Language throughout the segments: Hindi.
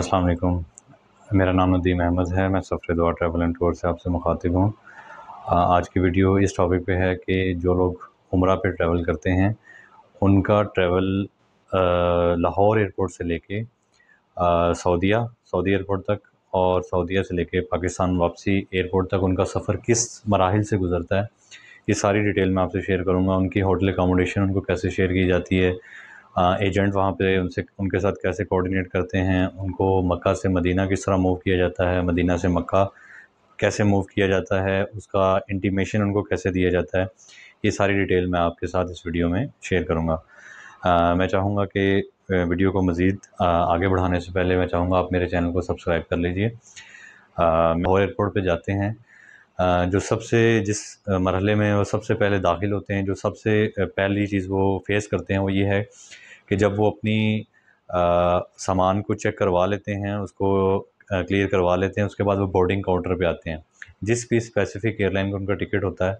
अस्सलाम वालेकुम मेरा नाम नदीम अहमद है मैं सफ़र दुआ ट्रैवल एंड टूर से आपसे मुखातिब हूँ आज की वीडियो इस टॉपिक पे है कि जो लोग उम्र पे ट्रैवल करते हैं उनका ट्रैवल लाहौर एयरपोर्ट से लेके सऊदीया सऊदी एयरपोर्ट तक और सऊदीया से लेके पाकिस्तान वापसी एयरपोर्ट तक उनका सफ़र किस मराहल से गुज़रता है ये सारी डिटेल मैं आपसे शेयर करूँगा उनकी होटल एकोमोडेशन उनको कैसे शेयर की जाती है एजेंट वहाँ पे उनसे उनके साथ कैसे कोऑर्डिनेट करते हैं उनको मक्का से मदीना किस तरह मूव किया जाता है मदीना से मक्का कैसे मूव किया जाता है उसका इंटीमेशन उनको कैसे दिया जाता है ये सारी डिटेल मैं आपके साथ इस वीडियो में शेयर करूँगा मैं चाहूँगा कि वीडियो को मज़ीद आगे बढ़ाने से पहले मैं चाहूँगा आप मेरे चैनल को सब्सक्राइब कर लीजिए लाहौर एयरपोर्ट पर जाते हैं जो सबसे जिस मरहले में वो सबसे पहले दाखिल होते हैं जो सबसे पहली चीज़ वो फेस करते हैं वो ये है कि जब वो अपनी सामान को चेक करवा लेते हैं उसको क्लियर करवा लेते हैं उसके बाद वो बोर्डिंग काउंटर पे आते हैं जिस भी स्पेसिफिक एयरलाइन का उनका टिकट होता है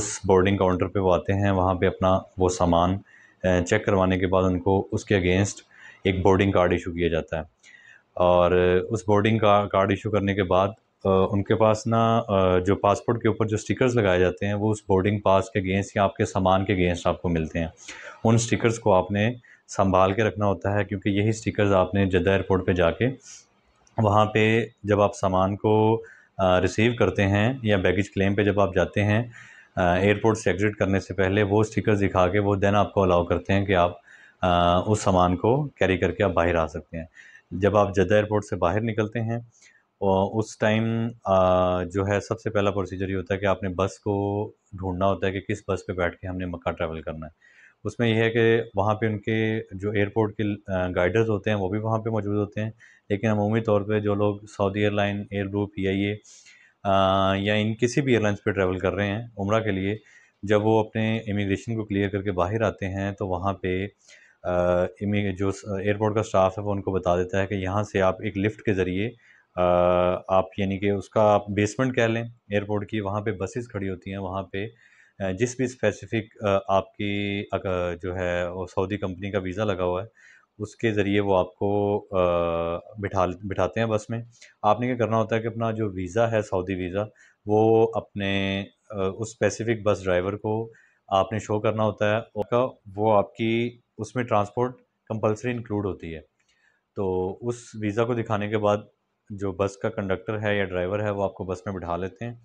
उस बोर्डिंग काउंटर पे वो आते हैं वहाँ पे अपना वो सामान चेक करवाने के बाद उनको उसके अगेंस्ट एक बोर्डिंग कार्ड इशू किया जाता है और उस बोर्डिंग का कार्ड इशू करने के बाद उनके पास ना जो पासपोर्ट के ऊपर जो स्टिकर्स लगाए जाते हैं वो उस बोर्डिंग पास के अगेंस्ट या आपके सामान के अगेंस्ट आपको मिलते हैं उन स्टिकर्स को आपने संभाल के रखना होता है क्योंकि यही स्टिकर्स आपने जद्दा एयरपोर्ट पे जाके वहाँ पे जब आप सामान को रिसीव करते हैं या बैगेज क्लेम पे जब आप जाते हैं एयरपोर्ट से एग्ज़िट करने से पहले वो स्टिकर्स दिखा के वो देन आपको अलाउ करते हैं कि आप उस सामान को कैरी करके आप बाहर आ सकते हैं जब आप जद्दा एयरपोर्ट से बाहर निकलते हैं उस टाइम जो है सबसे पहला प्रोसीजर ये होता है कि आपने बस को ढूंढना होता है कि किस बस पे बैठ के हमने मक्का ट्रैवल करना है उसमें यह है कि वहाँ पे उनके जो एयरपोर्ट के गाइडर्स होते हैं वो भी वहाँ पे मौजूद होते हैं लेकिन अमूमी तौर पे जो लोग सऊदी एयरलाइन एयर ग्रुप या ये या इन किसी भी एयरलाइंस पे ट्रैवल कर रहे हैं उम्र के लिए जब वो अपने इमिग्रेशन को क्लियर करके बाहर आते हैं तो वहाँ पर जो एयरपोर्ट का स्टाफ है वो उनको बता देता है कि यहाँ से आप एक लिफ्ट के ज़रिए आप यानी कि उसका आप बेसमेंट कह लें एयरपोर्ट की वहाँ पे बसेस खड़ी होती हैं वहाँ पे जिस भी स्पेसिफ़िक आपकी अगर जो है वो सऊदी कंपनी का वीज़ा लगा हुआ है उसके ज़रिए वो आपको बिठा बिठाते हैं बस में आपने क्या करना होता है कि अपना जो वीज़ा है सऊदी वीज़ा वो अपने उस स्पेसिफ़िक बस ड्राइवर को आपने शो करना होता है उसका वो आपकी उसमें ट्रांसपोर्ट कंपलसरी इंक्लूड होती है तो उस वीज़ा को दिखाने के बाद जो बस का कंडक्टर है या ड्राइवर है वो आपको बस में बिठा लेते हैं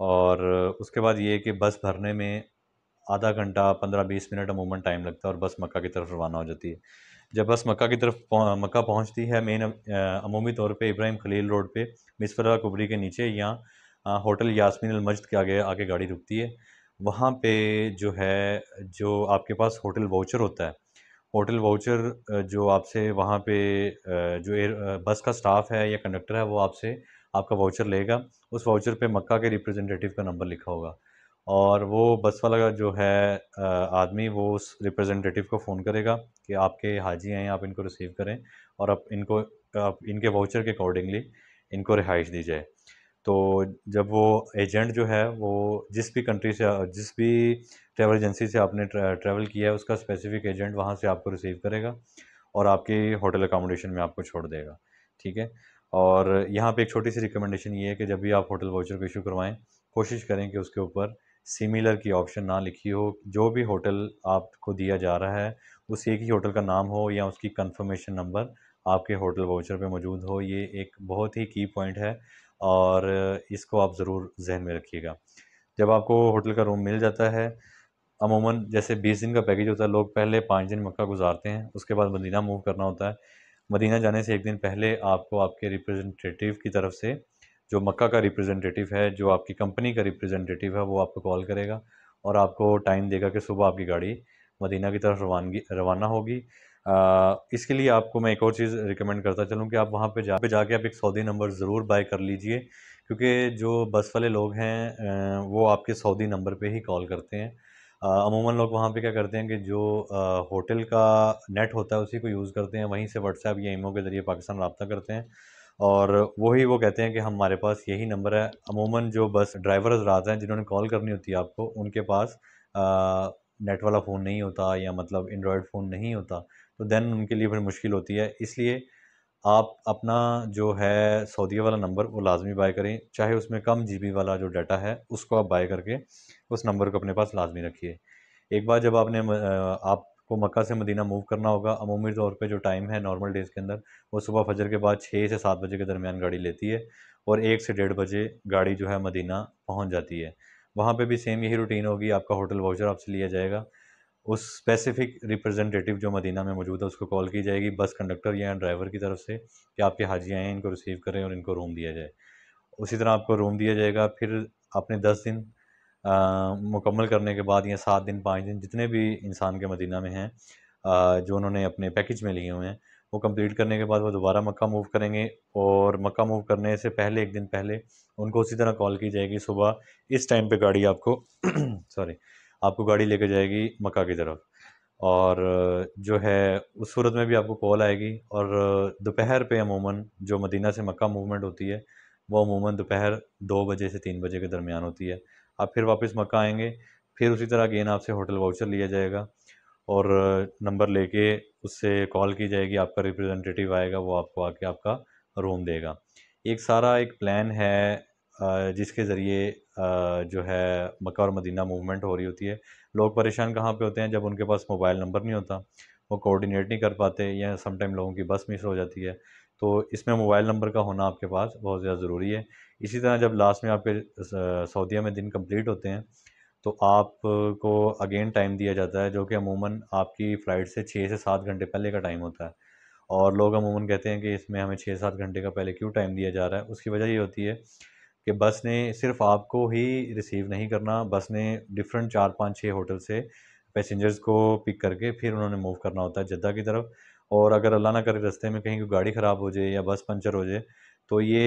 और उसके बाद ये कि बस भरने में आधा घंटा पंद्रह बीस मिनट अमूमन टाइम लगता है और बस मक्का की तरफ रवाना हो जाती है जब बस मक्का की तरफ मक्का पहुंचती है मेन अमूमी तौर पे इब्राहिम खलील रोड पे मिसफरा कुबरी के नीचे यहाँ होटल यासमीन अलमजद के आगे आगे गाड़ी रुकती है वहाँ पे जो है जो आपके पास होटल वाउचर होता है होटल वाउचर जो आपसे वहाँ पे जो एयर बस का स्टाफ है या कंडक्टर है वो आपसे आपका वाउचर लेगा उस वाउचर पे मक्का के रिप्रेजेंटेटिव का नंबर लिखा होगा और वो बस वाला जो है आदमी वो उस रिप्रेजेंटेटिव को फ़ोन करेगा कि आपके हाजी हैं आप इनको रिसीव करें और आप इनको आप इनके वाउचर के अकॉर्डिंगली इनको रिहाइश दी जाए तो जब वो एजेंट जो है वो जिस भी कंट्री से जिस भी ट्रैवल एजेंसी से आपने ट्रैवल किया है उसका स्पेसिफिक एजेंट वहाँ से आपको रिसीव करेगा और आपके होटल अकोमोडेशन में आपको छोड़ देगा ठीक है और यहाँ पे एक छोटी सी रिकमेंडेशन ये है कि जब भी आप होटल वाउचर को इशू करवाएं कोशिश करें कि उसके ऊपर सिमिलर की ऑप्शन ना लिखी हो जो भी होटल आपको दिया जा रहा है उस एक ही होटल का नाम हो या उसकी कंफर्मेशन नंबर आपके होटल वाउचर पे मौजूद हो ये एक बहुत ही की पॉइंट है और इसको आप ज़रूर जहन में रखिएगा जब आपको होटल का रूम मिल जाता है अमूमन जैसे बीस दिन का पैकेज होता है लोग पहले पाँच दिन मक्का गुजारते हैं उसके बाद मदीना मूव करना होता है मदीना जाने से एक दिन पहले आपको आपके रिप्रेजेंटेटिव की तरफ से जो मक्का का रिप्रेजेंटेटिव है जो आपकी कंपनी का रिप्रेजेंटेटिव है वो आपको कॉल करेगा और आपको टाइम देगा कि सुबह आपकी गाड़ी मदीना की तरफ रवानगी रवाना होगी इसके लिए आपको मैं एक और चीज़ रिकमेंड करता चलूँ कि आप वहाँ पे जा पे जाके आप एक सऊदी नंबर ज़रूर बाय कर लीजिए क्योंकि जो बस वाले लोग हैं वो आपके सऊदी नंबर पे ही कॉल करते हैं अमूमन लोग वहाँ पे क्या करते हैं कि जो होटल का नेट होता है उसी को यूज़ करते हैं वहीं से व्हाट्सएप या ईमो के ज़रिए पाकिस्तान रबता करते हैं और वही वो कहते हैं कि हमारे पास यही नंबर है अमूमन जो बस ड्राइवर हजरात हैं जिन्होंने कॉल करनी होती है आपको उनके पास आ, नेट वाला फ़ोन नहीं होता या मतलब एंड्रॉयड फ़ोन नहीं होता तो दैन उनके लिए फिर मुश्किल होती है इसलिए आप अपना जो है सऊदीया वाला नंबर वो लाजमी बाय करें चाहे उसमें कम बी वाला जो डाटा है उसको आप बाय करके उस नंबर को अपने पास लाजमी रखिए एक बार जब आपने आपको मक्का से मदीना मूव करना होगा अमूमी तौर पे जो टाइम है नॉर्मल डेज़ के अंदर वो सुबह फजर के बाद छः से सात बजे के दरमियान गाड़ी लेती है और एक से डेढ़ बजे गाड़ी जो है मदीना पहुँच जाती है वहाँ पर भी सेम यही रूटीन होगी आपका होटल वाउचर आपसे लिया जाएगा उस स्पेसिफिक रिप्रेजेंटेटिव जो मदीना में मौजूद है उसको कॉल की जाएगी बस कंडक्टर या ड्राइवर की तरफ से कि आपके हाजी आए हैं इनको रिसीव करें और इनको रूम दिया जाए उसी तरह आपको रूम दिया जाएगा फिर आपने दस दिन मुकम्मल करने के बाद या सात दिन पाँच दिन जितने भी इंसान के मदीना में हैं जो उन्होंने अपने पैकेज में लिए हुए हैं वो कंप्लीट करने के बाद वो दोबारा मक्का मूव करेंगे और मक्का मूव करने से पहले एक दिन पहले उनको उसी तरह कॉल की जाएगी सुबह इस टाइम पे गाड़ी आपको सॉरी आपको गाड़ी लेकर जाएगी मक्का की तरफ और जो है उस सूरत में भी आपको कॉल आएगी और दोपहर पे अमूमन जो मदीना से मक्का मूवमेंट होती है वो अमूमन दोपहर दो बजे से तीन बजे के दरमियान होती है आप फिर वापस मक्का आएंगे फिर उसी तरह गेन आपसे होटल वाउचर लिया जाएगा और नंबर लेके उससे कॉल की जाएगी आपका रिप्रेजेंटेटिव आएगा वो आपको आके आपका रूम देगा एक सारा एक प्लान है जिसके ज़रिए जो है मक्का और मदीना मूवमेंट हो रही होती है लोग परेशान कहाँ पे होते हैं जब उनके पास मोबाइल नंबर नहीं होता वो कोऑर्डिनेट नहीं कर पाते या समटाइम लोगों की बस मिस हो जाती है तो इसमें मोबाइल नंबर का होना आपके पास बहुत ज़्यादा ज़रूरी है इसी तरह जब लास्ट में आपके सऊदीया में दिन कम्प्लीट होते हैं तो आपको अगेन टाइम दिया जाता है जो कि अमूमन आपकी फ़्लाइट से छः से सात घंटे पहले का टाइम होता है और लोग अमूमन कहते हैं कि इसमें हमें छः सात घंटे का पहले क्यों टाइम दिया जा रहा है उसकी वजह ये होती है कि बस ने सिर्फ आपको ही रिसीव नहीं करना बस ने डिफरेंट चार पाँच छः होटल से पैसेंजर्स को पिक करके फिर उन्होंने मूव करना होता है जद्दा की तरफ और अगर अल्लाह ना करे रास्ते में कहीं कोई गाड़ी ख़राब हो जाए या बस पंचर हो जाए तो ये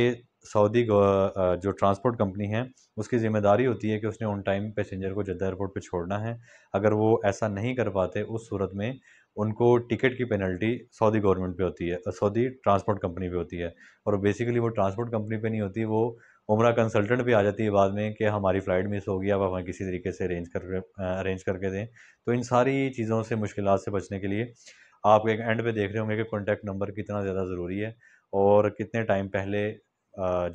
सऊदी जो ट्रांसपोर्ट कंपनी है उसकी ज़िम्मेदारी होती है कि उसने ऑन टाइम पैसेंजर को जद्दा एयरपोर्ट पर छोड़ना है अगर वो ऐसा नहीं कर पाते उस सूरत में उनको टिकट की पेनल्टी सऊदी गवर्नमेंट पे होती है सऊदी ट्रांसपोर्ट कंपनी पे होती है और बेसिकली वो ट्रांसपोर्ट कंपनी पे नहीं होती वो उम्र कंसल्टेंट भी आ जाती है बाद में कि हमारी फ़्लाइट मिस हो गई अब हमें किसी तरीके से अरेंज कर अरेंज करके दें तो इन सारी चीज़ों से मुश्किल से बचने के लिए आप एक एंड पे देख रहे होंगे कि कॉन्टैक्ट नंबर कितना ज़्यादा ज़रूरी है और कितने टाइम पहले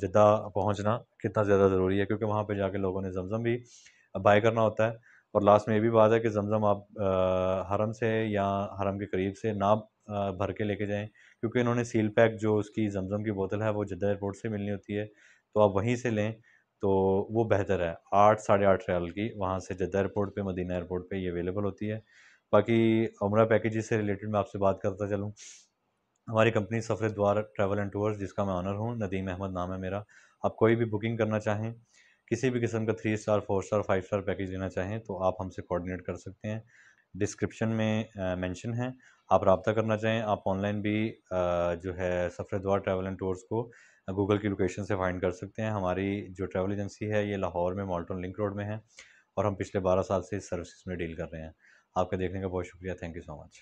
जद्दा पहुंचना कितना ज़्यादा ज़रूरी है क्योंकि वहाँ पे जाके लोगों ने जमज़म भी बाय करना होता है और लास्ट में ये भी बात है कि जमज़म आप हरम से या हरम के करीब से ना भर के लेके जाएं क्योंकि इन्होंने सील पैक जो उसकी जमज़म की बोतल है वो जद्दा एयरपोर्ट से मिलनी होती है तो आप वहीं से लें तो वो बेहतर है आठ साढ़े आठ रियाल की वहाँ से जद्दा एयरपोर्ट पे मदीना एयरपोर्ट पे ये अवेलेबल होती है बाकी उम्र पैकेज से रिलेटेड मैं आपसे बात करता चलूँ हमारी company suffer Dwar travel and tours जिसका मैं ऑनर हूँ नदीम अहमद नाम है मेरा आप कोई भी बुकिंग करना चाहें किसी भी किस्म का three star four star five star package लेना चाहें तो आप हमसे कोऑर्डिनेट कर सकते हैं डिस्क्रिप्शन में मेंशन है आप रबता करना चाहें आप ऑनलाइन भी आ, जो है Safar Dwar travel and tours को गूगल की लोकेशन से फाइंड कर सकते हैं हमारी जो ट्रैवल एजेंसी है ये लाहौर में मॉल्टन लिंक रोड में है और हम पिछले बारह साल से इस सर्विस में डील कर रहे हैं आपका देखने का बहुत शुक्रिया थैंक यू सो मच